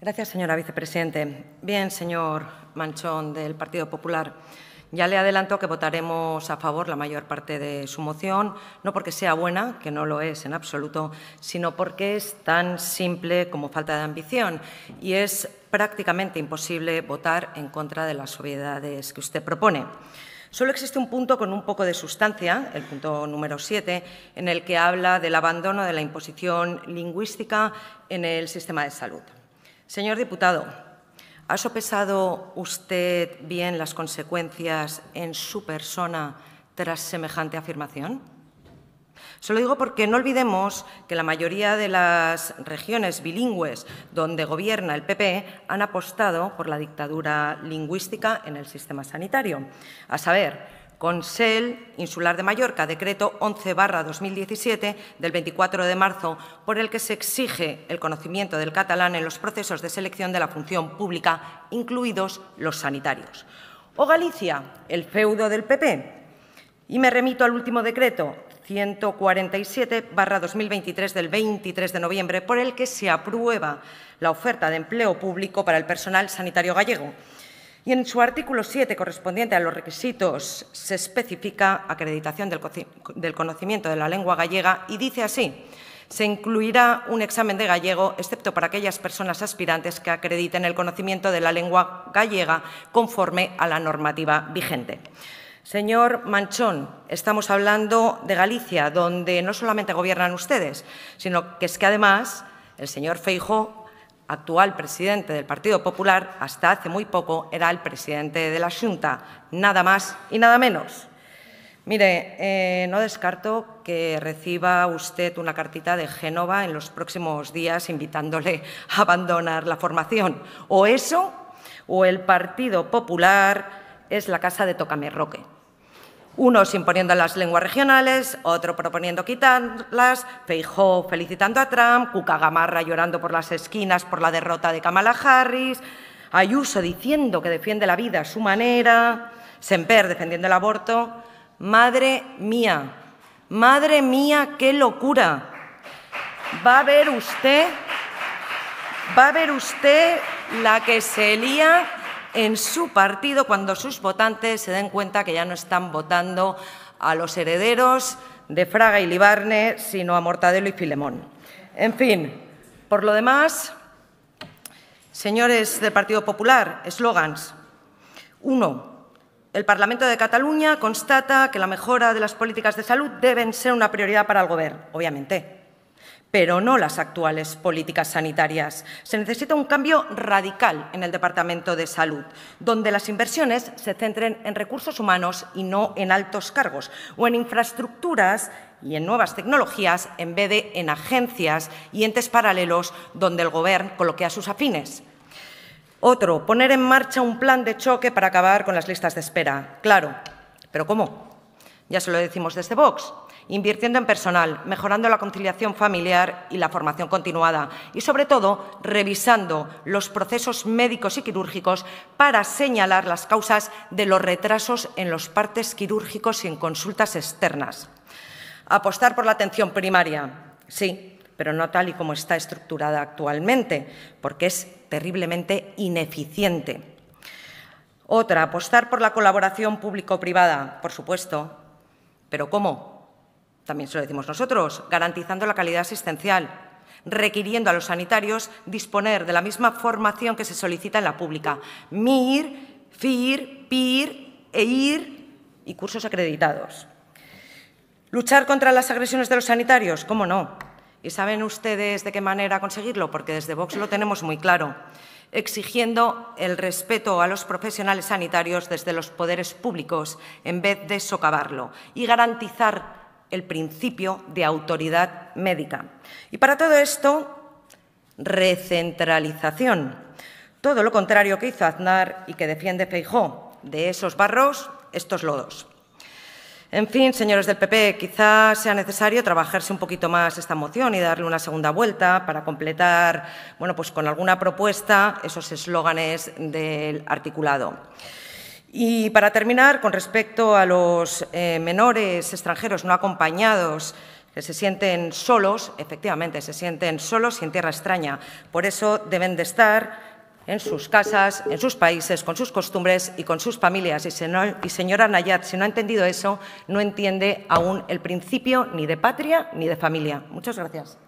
Gracias, señora vicepresidente. Bien, señor Manchón del Partido Popular. Ya le adelanto que votaremos a favor la mayor parte de su moción, no porque sea buena, que no lo es en absoluto, sino porque es tan simple como falta de ambición y es prácticamente imposible votar en contra de las obviedades que usted propone. Solo existe un punto con un poco de sustancia, el punto número 7, en el que habla del abandono de la imposición lingüística en el sistema de salud. Señor diputado, ¿ha sopesado usted bien las consecuencias en su persona tras semejante afirmación? Se lo digo porque no olvidemos que la mayoría de las regiones bilingües donde gobierna el PP han apostado por la dictadura lingüística en el sistema sanitario, a saber, Consell Insular de Mallorca, decreto 11 2017 del 24 de marzo, por el que se exige el conocimiento del catalán en los procesos de selección de la función pública, incluidos los sanitarios. O Galicia, el feudo del PP. Y me remito al último decreto, 147-2023 del 23 de noviembre, por el que se aprueba la oferta de empleo público para el personal sanitario gallego. Y en su artículo 7, correspondiente a los requisitos, se especifica acreditación del, conocimiento de la lengua gallega y dice así, se incluirá un examen de gallego, excepto para aquellas personas aspirantes que acrediten el conocimiento de la lengua gallega conforme a la normativa vigente. Señor Manchón, estamos hablando de Galicia, donde no solamente gobiernan ustedes, sino que es que además el señor Feijo actual presidente del Partido Popular, hasta hace muy poco era el presidente de la Junta, nada más y nada menos. Mire, eh, no descarto que reciba usted una cartita de Génova en los próximos días invitándole a abandonar la formación. O eso, o el Partido Popular es la casa de Tocamerroque unos imponiendo las lenguas regionales, otro proponiendo quitarlas, Feijó felicitando a Trump, Cucagamarra llorando por las esquinas por la derrota de Kamala Harris, Ayuso diciendo que defiende la vida a su manera, Semper defendiendo el aborto. Madre mía, madre mía, qué locura. Va a ver usted, va a ver usted la que se lía en su partido cuando sus votantes se den cuenta que ya no están votando a los herederos de Fraga y Libarne, sino a Mortadelo y Filemón. En fin, por lo demás, señores del Partido Popular, eslogans. Uno, el Parlamento de Cataluña constata que la mejora de las políticas de salud deben ser una prioridad para el Gobierno, obviamente pero no las actuales políticas sanitarias. Se necesita un cambio radical en el Departamento de Salud, donde las inversiones se centren en recursos humanos y no en altos cargos o en infraestructuras y en nuevas tecnologías en vez de en agencias y entes paralelos donde el Gobierno coloque a sus afines. Otro, poner en marcha un plan de choque para acabar con las listas de espera. Claro, pero ¿cómo? Ya se lo decimos desde Vox invirtiendo en personal, mejorando la conciliación familiar y la formación continuada y, sobre todo, revisando los procesos médicos y quirúrgicos para señalar las causas de los retrasos en los partes quirúrgicos y en consultas externas. Apostar por la atención primaria, sí, pero no tal y como está estructurada actualmente, porque es terriblemente ineficiente. Otra, apostar por la colaboración público-privada, por supuesto, pero ¿cómo? también se lo decimos nosotros, garantizando la calidad asistencial, requiriendo a los sanitarios disponer de la misma formación que se solicita en la pública, MIR, FIR, PIR, EIR y cursos acreditados. ¿Luchar contra las agresiones de los sanitarios? ¿Cómo no? ¿Y saben ustedes de qué manera conseguirlo? Porque desde Vox lo tenemos muy claro. Exigiendo el respeto a los profesionales sanitarios desde los poderes públicos en vez de socavarlo y garantizar el principio de autoridad médica. Y para todo esto, recentralización. Todo lo contrario que hizo Aznar y que defiende Feijó, de esos barros, estos lodos. En fin, señores del PP, quizá sea necesario trabajarse un poquito más esta moción y darle una segunda vuelta para completar, bueno, pues con alguna propuesta esos eslóganes del articulado. Y para terminar, con respecto a los eh, menores extranjeros no acompañados, que se sienten solos, efectivamente, se sienten solos y en tierra extraña. Por eso deben de estar en sus casas, en sus países, con sus costumbres y con sus familias. Y, y señora Nayat, si no ha entendido eso, no entiende aún el principio ni de patria ni de familia. Muchas gracias.